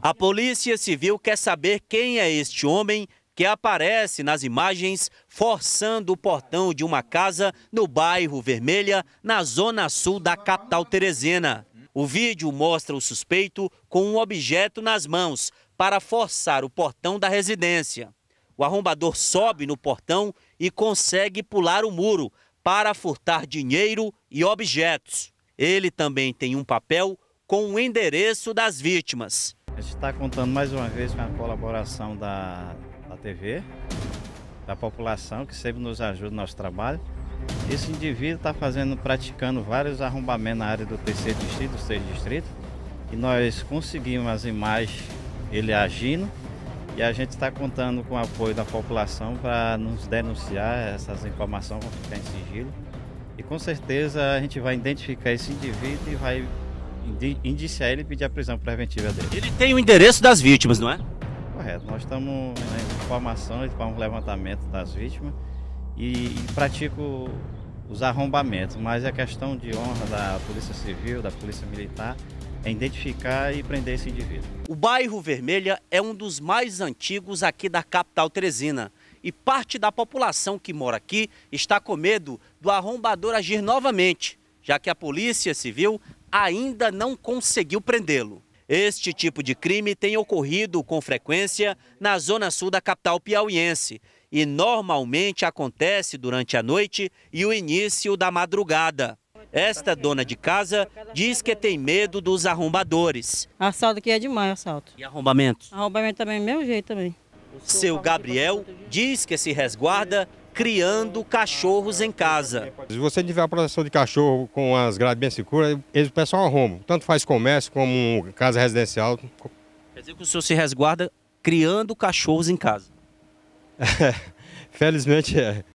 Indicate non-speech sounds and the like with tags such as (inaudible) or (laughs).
A Polícia Civil quer saber quem é este homem que aparece nas imagens forçando o portão de uma casa no bairro Vermelha, na zona sul da capital teresina. O vídeo mostra o suspeito com um objeto nas mãos para forçar o portão da residência. O arrombador sobe no portão e consegue pular o muro para furtar dinheiro e objetos. Ele também tem um papel com o endereço das vítimas. A gente está contando mais uma vez com a colaboração da, da TV, da população, que sempre nos ajuda no nosso trabalho. Esse indivíduo está fazendo, praticando vários arrombamentos na área do terceiro distrito, do sexto distrito, e nós conseguimos as imagens ele agindo, e a gente está contando com o apoio da população para nos denunciar essas informações vão ficar em sigilo. E com certeza a gente vai identificar esse indivíduo e vai indiciar ele e pedir a prisão preventiva dele. Ele tem o endereço das vítimas, não é? Correto. Nós estamos em né, formação, para um levantamento das vítimas e, e pratico os arrombamentos, mas é questão de honra da Polícia Civil, da Polícia Militar, é identificar e prender esse indivíduo. O bairro Vermelha é um dos mais antigos aqui da capital teresina. E parte da população que mora aqui está com medo do arrombador agir novamente, já que a Polícia Civil ainda não conseguiu prendê-lo. Este tipo de crime tem ocorrido com frequência na zona sul da capital piauiense e normalmente acontece durante a noite e o início da madrugada. Esta dona de casa diz que tem medo dos arrombadores. Assalto aqui é demais, assalto. E arrombamento? Arrombamento também, mesmo jeito também. Seu Gabriel diz que se resguarda criando cachorros em casa. Se você tiver a proteção de cachorro com as grades bem seguras, o pessoal arruma. Tanto faz comércio como casa residencial. Quer dizer que o senhor se resguarda criando cachorros em casa? (laughs) felizmente é.